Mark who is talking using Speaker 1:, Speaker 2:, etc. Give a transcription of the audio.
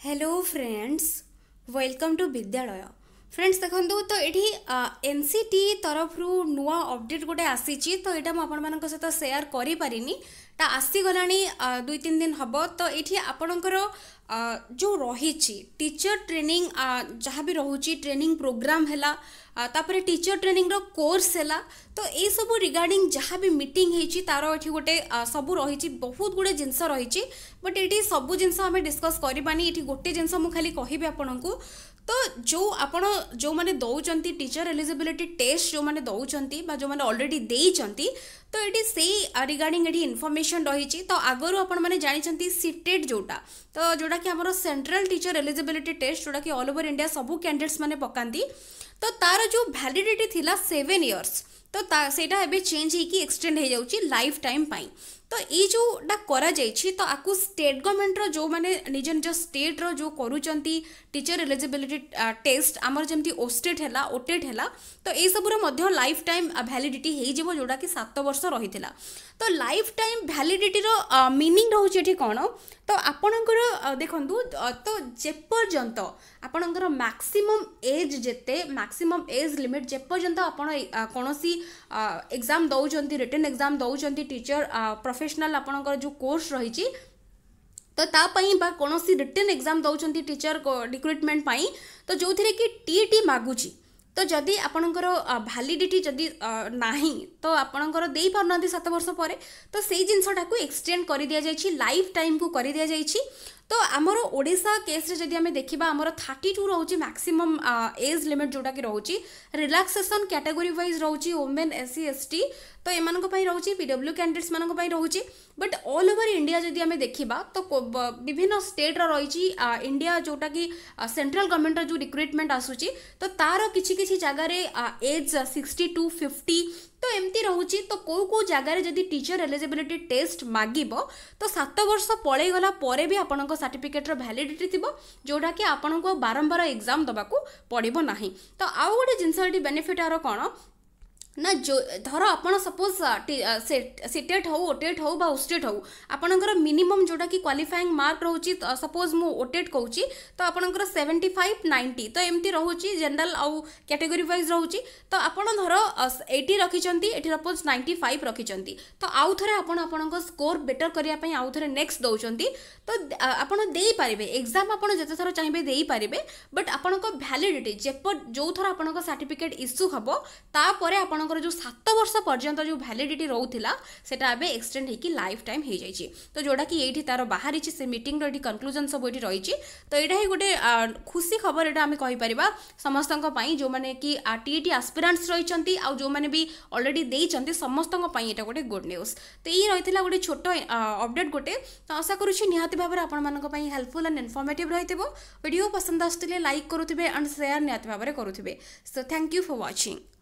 Speaker 1: Hello friends, welcome to Vidyalaya. Friends দেখুন তো এটি এনসিটি তরফরু নূয়া অপডেট গোটে আসিছি তো এটা মু আপনার সহ সেয়ার করে পারিনি তা আসিগলা দুই তিন দিন হব তো এটি আপনার যে রয়েছে টিচর ট্রেনিং যা বি রয়েছে ট্রেনিং প্রোগ্রাম হেলা তাপরে টিচর ট্রেনিংর কোর্স হেলা তো এইসবু রিগার্ডিং যা বি মিটিং হয়েছি তার এটি গোটে সবু রয়েছে বহুত গুড়ে জিনিস রয়েছে বট এটি সবু জিনিস আমি ডিসকস করবানি এটি গোটে জিনিস মু খালি কহবি আপনার तो जो ଆପଣ ଯେଉଁମାନେ ଦେଉଛନ୍ତି ଟିଚର୍ ଏଲିଜିବିଲିଟି ଟେଷ୍ଟ ଯେଉଁମାନେ ଦେଉଛନ୍ତି ବା ଯେଉଁମାନେ ଅଲରେଡ଼ି ଦେଇଛନ୍ତି ତ ଏଠି ସେଇ ରିଗାର୍ଡ଼ିଂ ଏଠି ଇନଫର୍ମେସନ୍ ରହିଛି ତ ଆଗରୁ ଆପଣମାନେ ଜାଣିଛନ୍ତି ସିଟେଟ୍ ଯେଉଁଟା ତ ଯେଉଁଟାକି ଆମର ସେଣ୍ଟ୍ରାଲ୍ ଟିଚର୍ ଏଲିଜିବିଲିଟି ଟେଷ୍ଟ ଯେଉଁଟାକି ଅଲ୍ ଓଭର୍ ଇଣ୍ଡିଆ ସବୁ କ୍ୟାଣ୍ଡିଡେଟ୍ସ ମାନେ ପକାନ୍ତି ତ ତା'ର ଯେଉଁ ଭ୍ୟାଲିଡିଟି ଥିଲା ସେଭେନ୍ ଇୟର୍ସ ତ ସେଇଟା ଏବେ ଚେଞ୍ଜ ହେଇକି ଏକ୍ସଟେଣ୍ଡ ହେଇଯାଉଛି ଲାଇଫ୍ ଟାଇମ୍ ପାଇଁ ତ ଏଇ ଯେଉଁଟା କରାଯାଇଛି ତ ଆକୁ ଷ୍ଟେଟ୍ ଗଭର୍ଣ୍ଣମେଣ୍ଟର ଯେଉଁମାନେ ନିଜ ନିଜ ଷ୍ଟେଟ୍ର ଯେଉଁ କରୁଛନ୍ତି ଟିଚର୍ ଏଲିଜିବିଲିଟି ଟେଷ୍ଟ ଆମର ଯେମିତି ଓଷ୍ଟେଟ୍ ହେଲା ଓଟେଟ୍ ହେଲା ତ ଏଇସବୁର ମଧ୍ୟ ଲାଇଫ୍ ଟାଇମ୍ ଭ୍ୟାଲିଡିଟି ହେଇଯିବ ଯେଉଁଟାକି ସାତ ବର୍ଷ ରହିଥିଲା ତ ଲାଇଫ୍ ଟାଇମ୍ ଭ୍ୟାଲିଡିଟିର ମିନିଂ ରହୁଛି ଏଠି କ'ଣ ତ ଆପଣଙ୍କର ଦେଖନ୍ତୁ ତ ଯେପର୍ଯ୍ୟନ୍ତ ଆପଣଙ୍କର ମ୍ୟାକ୍ସିମମ୍ ଏଜ୍ ଯେତେ ମ୍ୟାକ୍ସିମମ୍ ଏଜ୍ ଲିମିଟ୍ ଯେପର୍ଯ୍ୟନ୍ତ ଆପଣ କୌଣସି ଏକ୍ଜାମ୍ ଦେଉଛନ୍ତି ରିଟର୍ନ ଏକ୍ଜାମ୍ ଦେଉଛନ୍ତି ଟିଚର୍ ପ୍ରଫେସନାଲ୍ ଆପଣଙ୍କର ଯେଉଁ କୋର୍ସ ରହିଛି ତ ତା ପାଇଁ ବା କୌଣସି ରିଟର୍ନ ଏକ୍ଜାମ୍ ଦେଉଛନ୍ତି ଟିଚର ରିକ୍ରୁଟମେଣ୍ଟ ପାଇଁ ତ ଯେଉଁଥିରେ କି ଟି ଟି ମାଗୁଛି ତ ଯଦି ଆପଣଙ୍କର ଭାଲିଡ଼ିଟି ଯଦି ନାହିଁ ତ ଆପଣଙ୍କର ଦେଇପାରୁନାହାନ୍ତି ସାତ ବର୍ଷ ପରେ ତ ସେଇ ଜିନିଷଟାକୁ ଏକ୍ସଟେଣ୍ଡ କରିଦିଆଯାଇଛି ଲାଇଫ୍ ଟାଇମ୍କୁ କରିଦିଆଯାଇଛି तो आमर ओडा केस्रे जदि आम देखा आमर थर्टी टू रोचे मैक्सीम एज लिमिट जोटा कि रोचे रिलाक्सेसन कैटेगोरी वाइज रोच women S C S T तो एम रोचे पीडब्ल्यू कैंडिडेट्स मान रोचे बट अल ओवर इंडिया जदि देखा तो विभिन्न स्टेट्र रही इंडिया जोटा कि सेन्ट्राल गवर्नमेंट जो रिक्रुटमेंट आसूची तो तार किसी किसी जगार एज सिक्सटी टू फिफ्टी ତ ଏମିତି ରହୁଛି ତ କେଉଁ କେଉଁ ଜାଗାରେ ଯଦି ଟିଚର୍ ଏଲିଜିବିଲିଟି ଟେଷ୍ଟ ମାଗିବ ତ ସାତ ବର୍ଷ ପଳେଇଗଲା ପରେ ବି ଆପଣଙ୍କ ସାର୍ଟିଫିକେଟ୍ର ଭ୍ୟାଲିଡିଟି ଥିବ ଯେଉଁଟାକି ଆପଣଙ୍କୁ ବାରମ୍ବାର ଏକ୍ଜାମ୍ ଦେବାକୁ ପଡ଼ିବ ନାହିଁ ତ ଆଉ ଗୋଟେ ଜିନିଷ ଏଠି ବେନିଫିଟ୍ ଆର କ'ଣ ना जो धर आप सपोज सीटेट हूँ ओटेट हूँ ओस्टेट हूँ आपंकर मिनिमम जोटा कि क्वाफाइंग मार्क रोच सपोज मु ओटेट कौच तो आपंकर सेवेन्टी फाइव नाइंटी तो एमती रोच जेनराल आउ कैटेगरी वाइज रोच तो आपर एटी रखिंट सपोज नाइंटी फाइव रखिंट तो आउ थे आप स्कोर बेटर करने आउ थे नेक्स्ट दौर तो आपड़ेपर एक्जाम आपत थर चाहिए देपर बट आप जो थर आप सार्टिफिकेट इश्यू हम तापर आप আপনার যে সাত বর্ষ পর্যন্ত যে ভ্যালিডিটি রোলা সেটা এবে এক্সটেন্ড হয়েকি লাইফ টাইম হয়ে যাই তো যেটা কি এইটি তার বাহারিছি সে মিটিংর এটি কনক্লুজন সব এটি রয়েছে তো এইটা হি গোটে খুশি খবর এটা আমি কইপারা সমস্ত যে কি টিইটি আসপিরান্টস রয়েছেন আউমানে বি অলরেডি দিয়েছেন সমস্ত এটা গোটে গুড নিউজ তো এই রয়েছে গোটে ছোট অপডেট গোটে তো আশা করছি নিহতি ভাবে আপনার হেল্পফুল আন্ড ইনফর্মেটিভ রয়েছে ভিডিও পসন্দ আসলে লাইক করুবে আন্ড সেয়ার নিহতি ভাবে করুবে so thank you for watching